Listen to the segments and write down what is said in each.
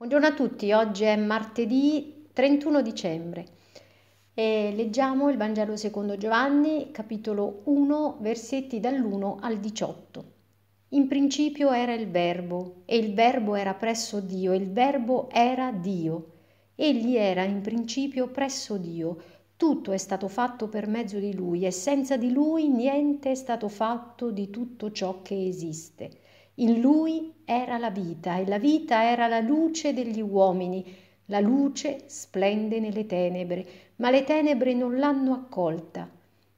Buongiorno a tutti, oggi è martedì 31 dicembre. E leggiamo il Vangelo secondo Giovanni, capitolo 1, versetti dall'1 al 18. In principio era il Verbo, e il Verbo era presso Dio, e il Verbo era Dio. Egli era in principio presso Dio. Tutto è stato fatto per mezzo di Lui, e senza di Lui niente è stato fatto di tutto ciò che esiste. In lui era la vita e la vita era la luce degli uomini. La luce splende nelle tenebre, ma le tenebre non l'hanno accolta.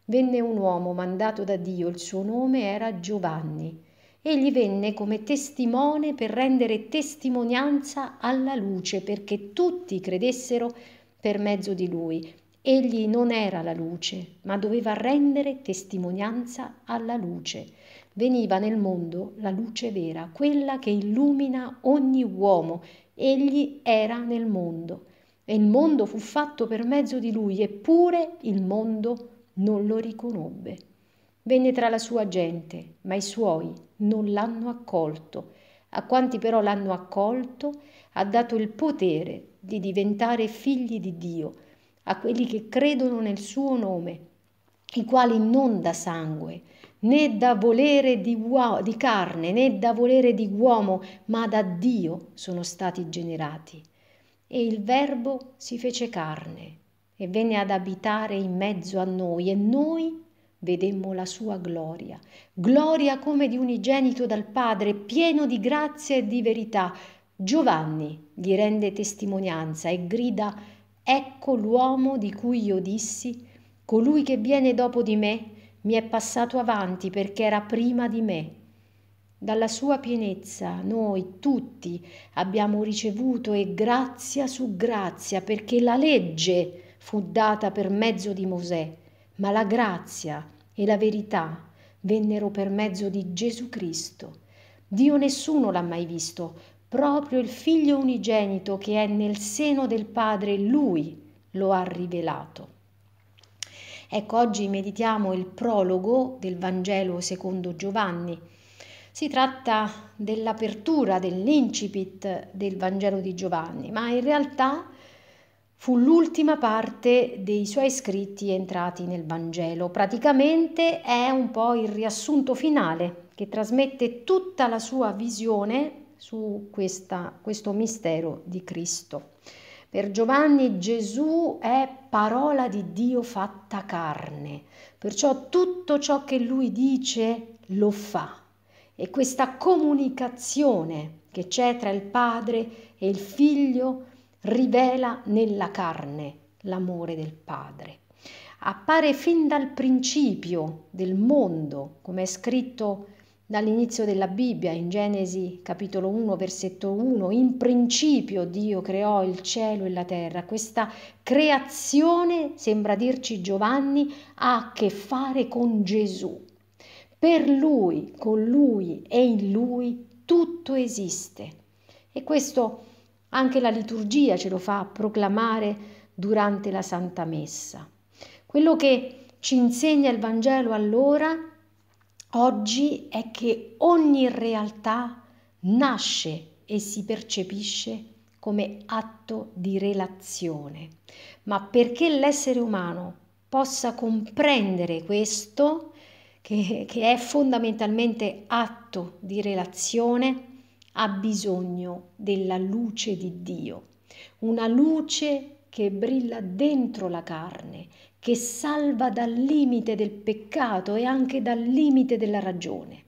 Venne un uomo mandato da Dio, il suo nome era Giovanni. Egli venne come testimone per rendere testimonianza alla luce, perché tutti credessero per mezzo di lui. Egli non era la luce, ma doveva rendere testimonianza alla luce veniva nel mondo la luce vera, quella che illumina ogni uomo. Egli era nel mondo e il mondo fu fatto per mezzo di lui, eppure il mondo non lo riconobbe. Venne tra la sua gente, ma i suoi non l'hanno accolto. A quanti però l'hanno accolto, ha dato il potere di diventare figli di Dio, a quelli che credono nel suo nome, i quali non da sangue, né da volere di, uo- di carne né da volere di uomo, ma da Dio sono stati generati. E il Verbo si fece carne e venne ad abitare in mezzo a noi e noi vedemmo la sua gloria, gloria come di unigenito dal Padre, pieno di grazia e di verità. Giovanni gli rende testimonianza e grida Ecco l'uomo di cui io dissi, colui che viene dopo di me, mi è passato avanti perché era prima di me. Dalla sua pienezza noi tutti abbiamo ricevuto e grazia su grazia perché la legge fu data per mezzo di Mosè, ma la grazia e la verità vennero per mezzo di Gesù Cristo. Dio nessuno l'ha mai visto, proprio il Figlio unigenito che è nel seno del Padre, lui lo ha rivelato. Ecco, oggi meditiamo il prologo del Vangelo secondo Giovanni. Si tratta dell'apertura, dell'incipit del Vangelo di Giovanni, ma in realtà fu l'ultima parte dei suoi scritti entrati nel Vangelo. Praticamente è un po' il riassunto finale che trasmette tutta la sua visione su questa, questo mistero di Cristo. Per Giovanni Gesù è parola di Dio fatta carne, perciò tutto ciò che lui dice lo fa. E questa comunicazione che c'è tra il Padre e il Figlio rivela nella carne l'amore del Padre. Appare fin dal principio del mondo, come è scritto dall'inizio della Bibbia, in Genesi capitolo 1, versetto 1, in principio Dio creò il cielo e la terra. Questa creazione, sembra dirci Giovanni, ha a che fare con Gesù. Per lui, con lui e in lui tutto esiste. E questo anche la liturgia ce lo fa proclamare durante la Santa Messa. Quello che ci insegna il Vangelo allora è oggi è che ogni realtà nasce e si percepisce come atto di relazione. Ma perché l'essere umano possa comprendere questo, che, che è fondamentalmente atto di relazione, ha bisogno della luce di Dio, una luce che brilla dentro la carne, che salva dal limite del peccato e anche dal limite della ragione.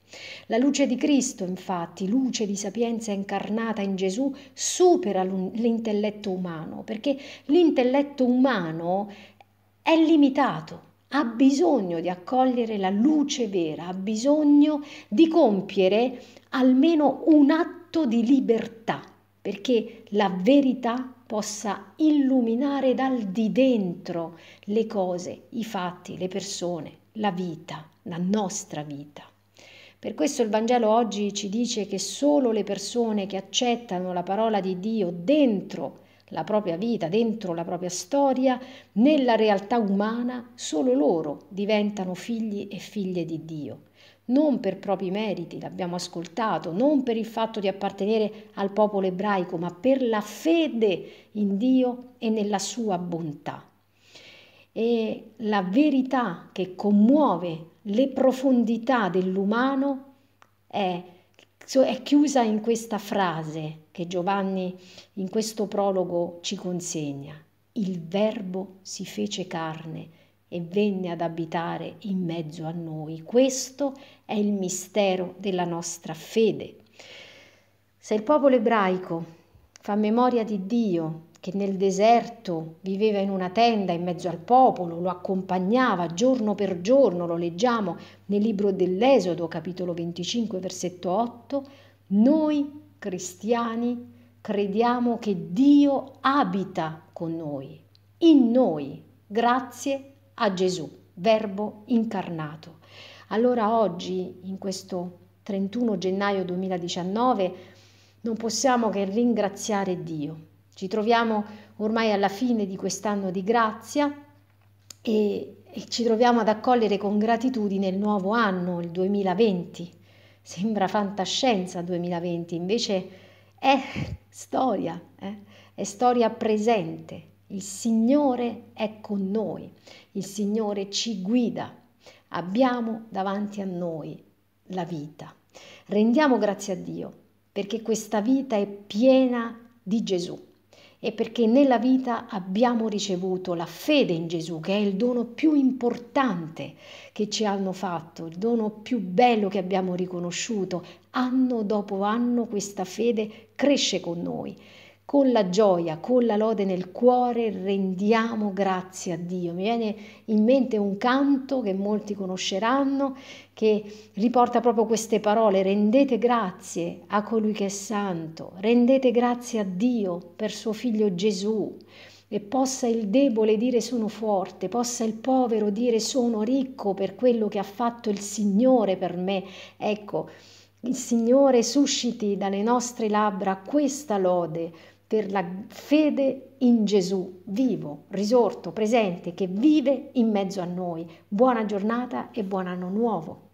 La luce di Cristo, infatti, luce di sapienza incarnata in Gesù, supera l'intelletto umano, perché l'intelletto umano è limitato, ha bisogno di accogliere la luce vera, ha bisogno di compiere almeno un atto di libertà, perché la verità possa illuminare dal di dentro le cose, i fatti, le persone, la vita, la nostra vita. Per questo il Vangelo oggi ci dice che solo le persone che accettano la parola di Dio dentro la propria vita, dentro la propria storia, nella realtà umana, solo loro diventano figli e figlie di Dio non per propri meriti, l'abbiamo ascoltato, non per il fatto di appartenere al popolo ebraico, ma per la fede in Dio e nella sua bontà. E la verità che commuove le profondità dell'umano è, è chiusa in questa frase che Giovanni in questo prologo ci consegna. Il Verbo si fece carne e venne ad abitare in mezzo a noi. Questo è il mistero della nostra fede. Se il popolo ebraico fa memoria di Dio che nel deserto viveva in una tenda in mezzo al popolo, lo accompagnava giorno per giorno, lo leggiamo nel libro dell'Esodo, capitolo 25, versetto 8, noi cristiani crediamo che Dio abita con noi, in noi, grazie a Gesù, Verbo incarnato. Allora oggi, in questo 31 gennaio 2019, non possiamo che ringraziare Dio. Ci troviamo ormai alla fine di quest'anno di grazia e, e ci troviamo ad accogliere con gratitudine il nuovo anno, il 2020. Sembra fantascienza 2020, invece è storia, eh? è storia presente, il Signore è con noi, il Signore ci guida. Abbiamo davanti a noi la vita. Rendiamo grazie a Dio perché questa vita è piena di Gesù e perché nella vita abbiamo ricevuto la fede in Gesù, che è il dono più importante che ci hanno fatto, il dono più bello che abbiamo riconosciuto. Anno dopo anno questa fede cresce con noi con la gioia, con la lode nel cuore rendiamo grazie a Dio. Mi viene in mente un canto che molti conosceranno che riporta proprio queste parole, rendete grazie a colui che è santo, rendete grazie a Dio per suo figlio Gesù e possa il debole dire sono forte, possa il povero dire sono ricco per quello che ha fatto il Signore per me. Ecco, il Signore susciti dalle nostre labbra questa lode per la fede in Gesù vivo, risorto, presente, che vive in mezzo a noi. Buona giornata e buon anno nuovo.